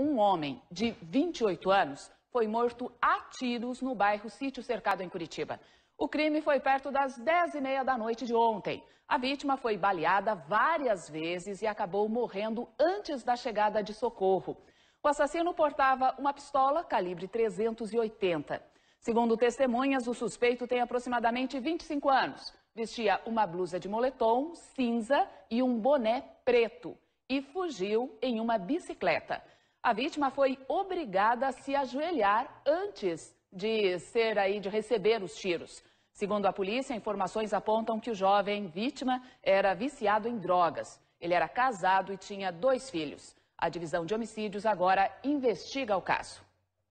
Um homem de 28 anos foi morto a tiros no bairro Sítio Cercado, em Curitiba. O crime foi perto das 10h30 da noite de ontem. A vítima foi baleada várias vezes e acabou morrendo antes da chegada de socorro. O assassino portava uma pistola calibre 380. Segundo testemunhas, o suspeito tem aproximadamente 25 anos. Vestia uma blusa de moletom cinza e um boné preto e fugiu em uma bicicleta. A vítima foi obrigada a se ajoelhar antes de ser aí de receber os tiros. Segundo a polícia, informações apontam que o jovem vítima era viciado em drogas. Ele era casado e tinha dois filhos. A divisão de homicídios agora investiga o caso.